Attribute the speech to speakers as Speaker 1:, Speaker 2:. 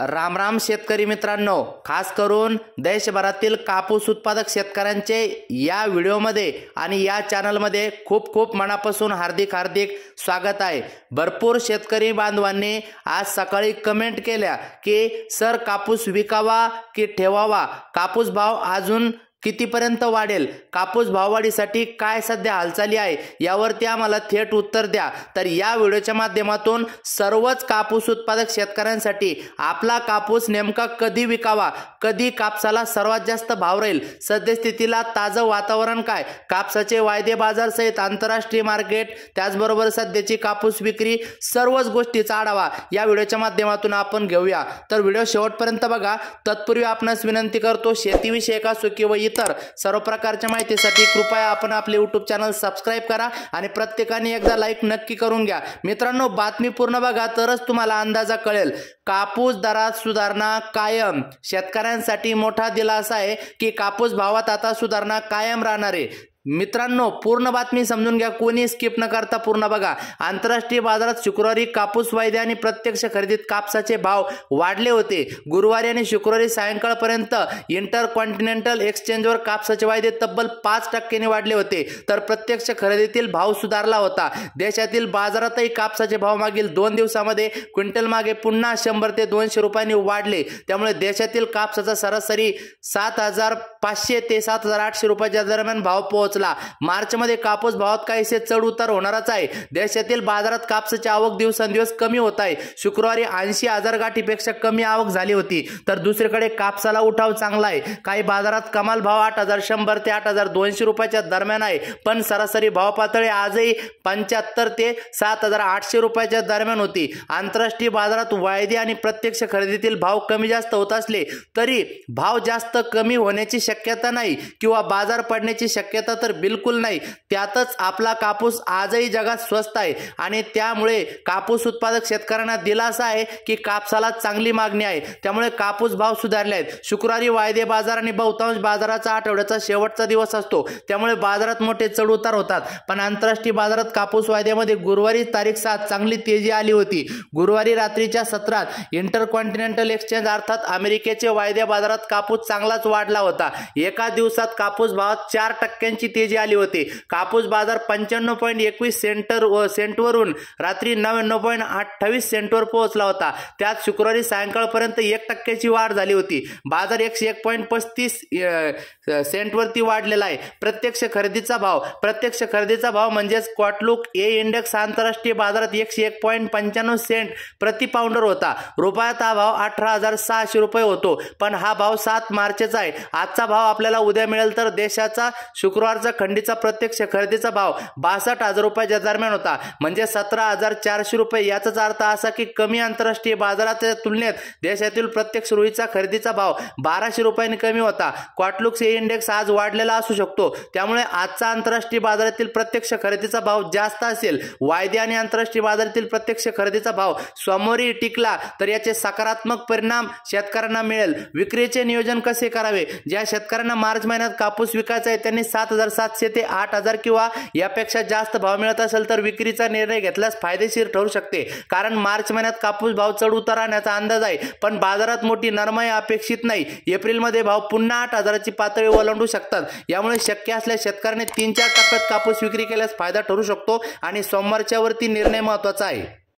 Speaker 1: राम राम शेतकरी मित्रांनो खास करून देशभरातील कापूस उत्पादक शेतकऱ्यांचे या व्हिडिओमध्ये आणि या चॅनलमध्ये खूप खूप मनापासून हार्दिक हार्दिक स्वागत आहे भरपूर शेतकरी बांधवांनी आज सकाळी कमेंट केल्या की सर कापूस विकावा की ठेवावा कापूस भाव अजून कितीपर्यंत वाढेल कापूस भाववाढीसाठी काय सध्या हालचाली आहे यावरती आम्हाला थेट उत्तर द्या तर या व्हिडिओच्या माध्यमातून सर्वच कापूस उत्पादक शेतकऱ्यांसाठी आपला कापूस नेमका कधी विकावा कधी कापसाला सर्वात जास्त भाव राहील सद्यस्थितीला ताजं वातावरण काय कापसाचे वायदे बाजार सहित आंतरराष्ट्रीय मार्केट त्याचबरोबर सध्याची कापूस विक्री सर्वच गोष्टीचा आढावा या व्हिडिओच्या माध्यमातून आपण घेऊया तर व्हिडिओ शेवटपर्यंत बघा तत्पूर्वी आपणास विनंती करतो शेतीविषयक असो किंवा तर सर्व प्रकारच्या माहितीसाठी कृपया आपण आपले यूट्यूब चॅनल सबस्क्राईब करा आणि प्रत्येकाने एकदा लाईक नक्की करून घ्या मित्रांनो बातमी पूर्ण बघा तरच तुम्हाला अंदाजा कळेल कापूस दरात सुधारणा कायम शेतकऱ्यांसाठी मोठा दिलासा आहे की कापूस भावात आता सुधारणा कायम राहणार आहे मित्रांनो पूर्ण बातमी समजून घ्या कोणी स्किप न करता पूर्ण बघा आंतरराष्ट्रीय बाजारात शुक्रवारी कापूस वायदे आणि प्रत्यक्ष खरेदीत कापसाचे भाव वाढले होते गुरुवारी आणि शुक्रवारी सायंकाळपर्यंत इंटर कॉन्टिनेंटल एक्सचेंजवर कापसाचे वायदे तब्बल पाच टक्क्यांनी वाढले होते तर प्रत्यक्ष खरेदीतील भाव सुधारला होता देशातील बाजारातही कापसाचे भाव मागील दोन दिवसामध्ये क्विंटल मागे पुन्हा शंभर ते दोनशे रुपयांनी वाढले त्यामुळे देशातील कापसाचा सरासरी सात हजार पाचशे ते सात हजार आठशे रुपयाच्या दरम्यान भाव पोहोच पोहोचला मार्चमध्ये कापूस भावात काहीसे चढ उतार होणारच आहे देशातील बाजारात कापसाची आवक दिवसेंदिवस कमी होत आहे शुक्रवारी ऐंशी हजार गाठीपेक्षा कमी आवक झाली होती तर दुसरीकडे कापसाला उठाव चांगला आहे काही बाजारात कमाल भाव आठ हजार ते आठ हजार दोनशे रुपयाच्या दरम्यान आहे पण सरासरी भाव पातळी आजही पंच्याहत्तर ते सात हजार आठशे रुपयाच्या दरम्यान होती आंतरराष्ट्रीय बाजारात वायदे आणि प्रत्यक्ष खरेदीतील भाव कमी जास्त होत असले तरी भाव जास्त कमी होण्याची शक्यता नाही किंवा बाजार पडण्याची शक्यता तर बिलकुल नाही त्यातच आपला कापूस आजही जगात स्वस्त आहे आणि त्यामुळे कापूस उत्पादक शेतकऱ्यांना दिलासा आहे की कापसाला चांगली मागणी आहे त्यामुळे कापूस भाव सुधारले आहेत शुक्रवारी वायदे बाजार आणि बहुतांश बाजाराचा आठवड्याचा शेवटचा दिवस असतो त्यामुळे बाजारात मोठे चढउतार होतात पण आंतरराष्ट्रीय बाजारात कापूस वायद्यामध्ये गुरुवारी तारीख सात चांगली तेजी आली होती गुरुवारी रात्रीच्या सत्रात इंटरकॉन्टिनेंटल एक्सचेंज अर्थात अमेरिकेचे वायदे बाजारात कापूस चांगलाच वाढला होता एका दिवसात कापूस भावात चार टक्क्यांची तेजी आली होती कापूस बाजार पंच्याण्णव पॉईंट एकवीस सेंटर सेंटवरून रात्री नव्याण्णव पॉईंट अठ्ठावीस सेंटवर पोहोचला होता त्यात शुक्रवारी सायंकाळपर्यंत एक टक्क्याची वाढ झाली होती बाजार एकशे एक पॉईंट पस्तीस सेंटवरती वाढलेला आहे प्रत्यक्ष खरेदीचा भाव प्रत्यक्ष खरेदीचा भाव म्हणजेच क्वाटलुक ए इंडेक्स आंतरराष्ट्रीय बाजारात एकशे एक पॉईंट पंच्याण्णव सेंट प्रति पाऊंडर होता रुपयाचा हा भाव अठरा हजार सहाशे रुपये होतो पण हा भाव सात मार्चचा आहे आजचा भाव आपल्याला उद्या मिळेल तर देशाचा शुक्रवार किलोचा खंडीचा प्रत्यक्ष खरेदीचा भाव बासष्ट हजार रुपयाच्या दरम्यान होता म्हणजे सतरा हजार चारशे रुपये याचाच अर्थ असा की कमी आंतरराष्ट्रीय बाजाराच्या तुलनेत देशातील प्रत्यक्ष रुईचा खरेदीचा भाव बाराशे रुपयांनी कमी होता क्वाटलुक्स हे इंडेक्स आज वाढलेला असू शकतो त्यामुळे आजचा आंतरराष्ट्रीय बाजारातील प्रत्यक्ष खरेदीचा भाव जास्त असेल वायदे आणि आंतरराष्ट्रीय बाजारातील प्रत्यक्ष खरेदीचा भाव समोरी टिकला तर याचे सकारात्मक परिणाम शेतकऱ्यांना मिळेल विक्रीचे नियोजन कसे करावे ज्या शेतकऱ्यांना मार्च महिन्यात कापूस विकायचा आहे त्यांनी सात हजार सातशे ते आठ हजार किंवा यापेक्षा जास्त भाव मिळत असेल तर विक्रीचा निर्णय घेतल्यास फायदेशीर ठरू शकते कारण मार्च महिन्यात कापूस भाव चढ उतार राहण्याचा अंदाज आहे पण बाजारात मोठी नरमाई अपेक्षित नाही एप्रिलमध्ये भाव पुन्हा आठ हजाराची पातळी ओलांडू शकतात यामुळे शक्य असल्यास शेतकऱ्यांनी तीन चार टप्प्यात कापूस विक्री केल्यास फायदा ठरू शकतो आणि सोमवारच्या वरती निर्णय महत्त्वाचा आहे